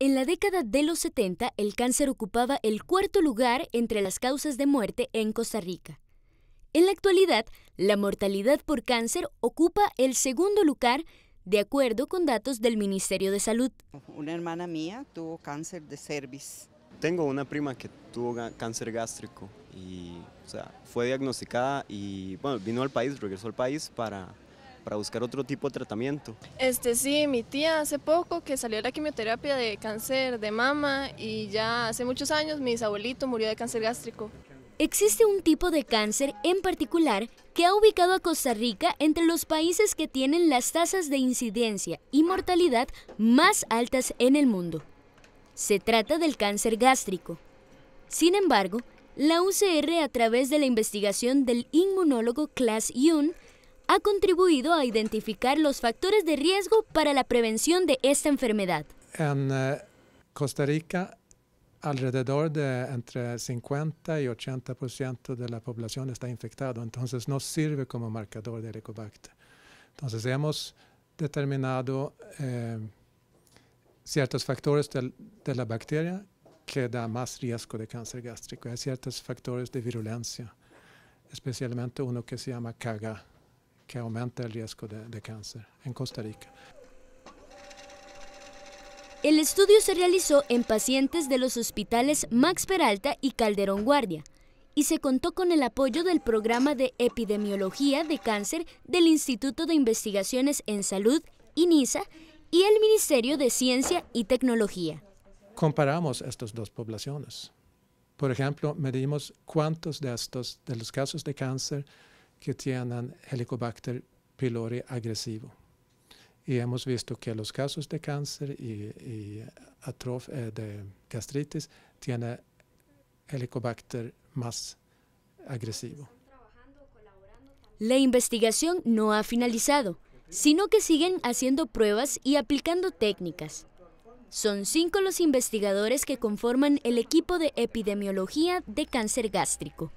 En la década de los 70, el cáncer ocupaba el cuarto lugar entre las causas de muerte en Costa Rica. En la actualidad, la mortalidad por cáncer ocupa el segundo lugar de acuerdo con datos del Ministerio de Salud. Una hermana mía tuvo cáncer de cervix. Tengo una prima que tuvo cáncer gástrico y fue diagnosticada y bueno, vino al país, regresó al país para para buscar otro tipo de tratamiento. Este sí, mi tía hace poco que salió de la quimioterapia de cáncer de mama y ya hace muchos años mi abuelito murió de cáncer gástrico. Existe un tipo de cáncer en particular que ha ubicado a Costa Rica entre los países que tienen las tasas de incidencia y mortalidad más altas en el mundo. Se trata del cáncer gástrico. Sin embargo, la UCR a través de la investigación del inmunólogo Klaas Jung ha contribuido a identificar los factores de riesgo para la prevención de esta enfermedad. En eh, Costa Rica, alrededor de entre 50 y 80% de la población está infectada, entonces no sirve como marcador de Helicobacter. Entonces hemos determinado eh, ciertos factores de, la bacteria que da más riesgo de cáncer gástrico. Hay ciertos factores de virulencia, especialmente uno que se llama CAGA que aumenta el riesgo de, cáncer en Costa Rica. El estudio se realizó en pacientes de los hospitales Max Peralta y Calderón Guardia y se contó con el apoyo del programa de epidemiología de cáncer del Instituto de Investigaciones en Salud, INISA, y el Ministerio de Ciencia y Tecnología. Comparamos estas dos poblaciones. Por ejemplo, medimos cuántos de estos, de los casos de cáncer, que tienen Helicobacter pylori agresivo. Y hemos visto que los casos de cáncer y, eh, de gastritis tienen Helicobacter más agresivo. La investigación no ha finalizado, sino que siguen haciendo pruebas y aplicando técnicas. Son cinco los investigadores que conforman el equipo de epidemiología de cáncer gástrico.